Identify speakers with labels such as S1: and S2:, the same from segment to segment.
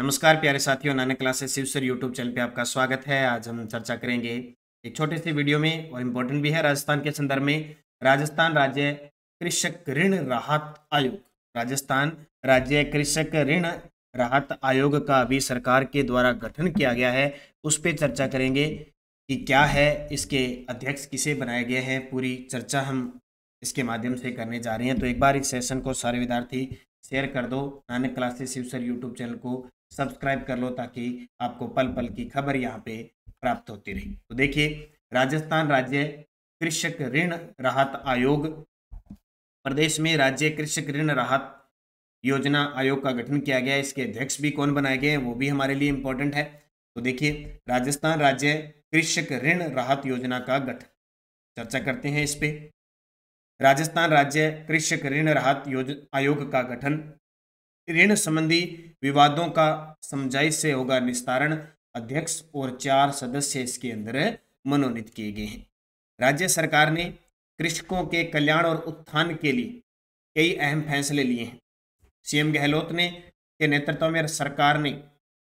S1: नमस्कार प्यारे साथियों Nanak classes Shiv sir YouTube channel पे आपका स्वागत है आज हम चर्चा करेंगे एक छोटे से वीडियो में और इम्पोर्टेंट भी है राजस्थान के संदर्भ में राजस्थान राज्य कृषक ऋण राहत आयोग राजस्थान राज्य कृषक ऋण राहत आयोग का अभी सरकार के द्वारा गठन किया गया है उस पर चर्चा करेंगे कि क्या है इसके अध्यक्ष किसे बनाए गए हैं पूरी चर्चा हम इसके माध्यम से करने जा रहे हैं तो एक बार इस सेशन को सारे विद्यार्थी शेयर कर दो Nanak classes Shiv sir YouTube channel को सब्सक्राइब कर लो ताकि आपको पल पल की खबर यहाँ पे प्राप्त होती रहे तो देखिए राजस्थान राज्य कृषक ऋण राहत आयोग प्रदेश में राज्य कृषक ऋण राहत योजना आयोग का गठन किया गया है इसके अध्यक्ष भी कौन बनाए गए हैं वो भी हमारे लिए इम्पोर्टेंट है तो देखिए राजस्थान राज्य कृषक ऋण राहत योजना का गठन चर्चा करते हैं इस पे राजस्थान राज्य कृषक ऋण राहत आयोग का गठन ऋण संबंधी विवादों का समझाइश से होगा निस्तारण अध्यक्ष और चार सदस्य इसके अंदर मनोनीत किए गए हैं राज्य सरकार ने कृषकों के कल्याण और उत्थान के लिए कई अहम फैसले लिए हैं सीएम गहलोत ने के नेतृत्व में सरकार ने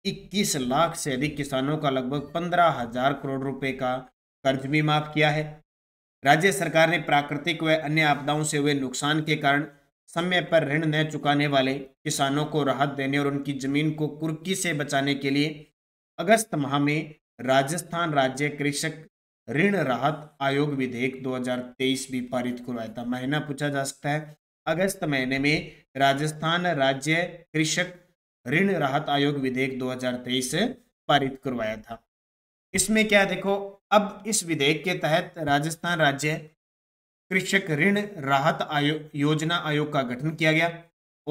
S1: 21 लाख से अधिक किसानों का लगभग पंद्रह हजार करोड़ रुपए का कर्ज भी माफ किया है राज्य सरकार ने प्राकृतिक व अन्य आपदाओं से हुए नुकसान के कारण समय पर ऋण न चुकाने वाले किसानों को राहत देने और उनकी जमीन को कुर्की से बचाने के लिए अगस्त माह में राजस्थान राज्य कृषक ऋण राहत आयोग विधेयक 2023 भी पारित करवाया था महीना पूछा जा सकता है अगस्त महीने में राजस्थान राज्य कृषक ऋण राहत आयोग विधेयक 2023 पारित करवाया था इसमें क्या देखो अब इस विधेयक के तहत राजस्थान राज्य कृषक ऋण राहत आयो, योजना आयोग का गठन किया गया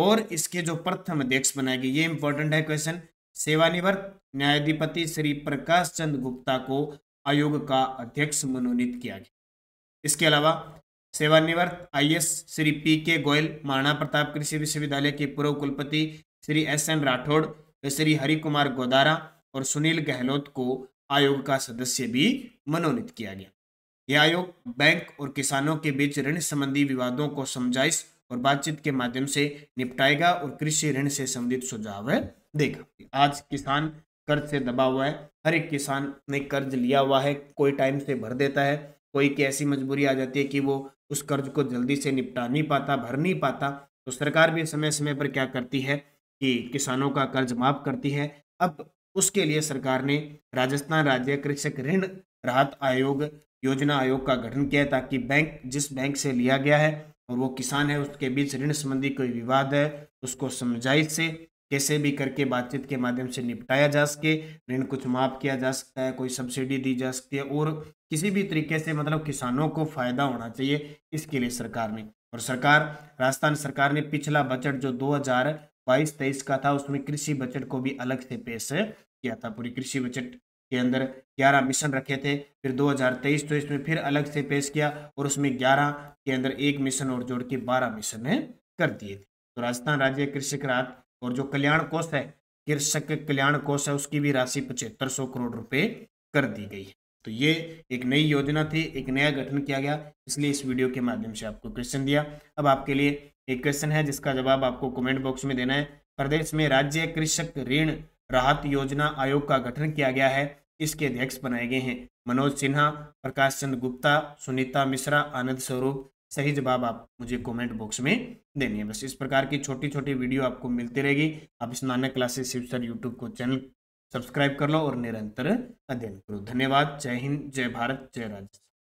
S1: और इसके जो प्रथम अध्यक्ष बनाए गए ये इंपॉर्टेंट है क्वेश्चन सेवानिवृत्त न्यायाधिपति श्री प्रकाश चंद गुप्ता को आयोग का अध्यक्ष मनोनीत किया गया इसके अलावा सेवानिवृत्त आईएएस श्री पी के गोयल महाराणा प्रताप कृषि विश्वविद्यालय के पूर्व कुलपति श्री एस एन राठौड़ श्री हरि कुमार गोदारा और सुनील गहलोत को आयोग का सदस्य भी मनोनीत किया गया यह आयोग बैंक और किसानों के बीच ऋण संबंधी विवादों को समझाइश और बातचीत के माध्यम से निपटाएगा और कृषि ऋण से संबंधित सुझाव देगा आज किसान कर्ज से दबा हुआ है हर एक किसान ने कर्ज लिया हुआ है कोई टाइम से भर देता है कोई की ऐसी मजबूरी आ जाती है कि वो उस कर्ज को जल्दी से निपटा नहीं पाता भर नहीं पाता तो सरकार भी समय समय पर क्या करती है कि किसानों का कर्ज माफ करती है अब उसके लिए सरकार ने राजस्थान राज्य कृषक ऋण राहत आयोग योजना आयोग का गठन किया है ताकि बैंक जिस बैंक से लिया गया है और वो किसान है उसके बीच ऋण संबंधी कोई विवाद है उसको समझाइश से कैसे भी करके बातचीत के माध्यम से निपटाया जा सके ऋण कुछ माफ किया जा सकता है कोई सब्सिडी दी जा सकती है और किसी भी तरीके से मतलब किसानों को फायदा होना चाहिए इसके लिए सरकार ने और सरकार राजस्थान सरकार ने पिछला बजट जो 2022-23 का था उसमें कृषि बजट को भी अलग से पेश किया था पूरी कृषि बजट के अंदर 11 मिशन रखे थे फिर 2023 तो इसमें फिर अलग से पेश किया और उसमें 11 के अंदर एक मिशन और जोड़ के 12 मिशन है कर दिए थे तो राजस्थान राज्य कृषक राहत और जो कल्याण कोष है कृषक कल्याण कोष है उसकी भी राशि पचहत्तर सौ करोड़ रुपए कर दी गई है तो ये एक नई योजना थी एक नया गठन किया गया इसलिए इस वीडियो के माध्यम से आपको क्वेश्चन दिया अब आपके लिए एक क्वेश्चन है जिसका जवाब आपको कमेंट बॉक्स में देना है प्रदेश में राज्य कृषक ऋण राहत योजना आयोग का गठन किया गया है इसके अध्यक्ष बनाए गए हैं मनोज सिन्हा प्रकाश चंद गुप्ता सुनीता मिश्रा आनंद स्वरूप सही जवाब आप मुझे कमेंट बॉक्स में देनी है बस इस प्रकार की छोटी छोटी वीडियो आपको मिलती रहेगी आप इस नानक क्लासेस शिवसर यूट्यूब को चैनल सब्सक्राइब कर लो और निरंतर अध्ययन करो धन्यवाद जय हिंद जय भारत जय राजस्थान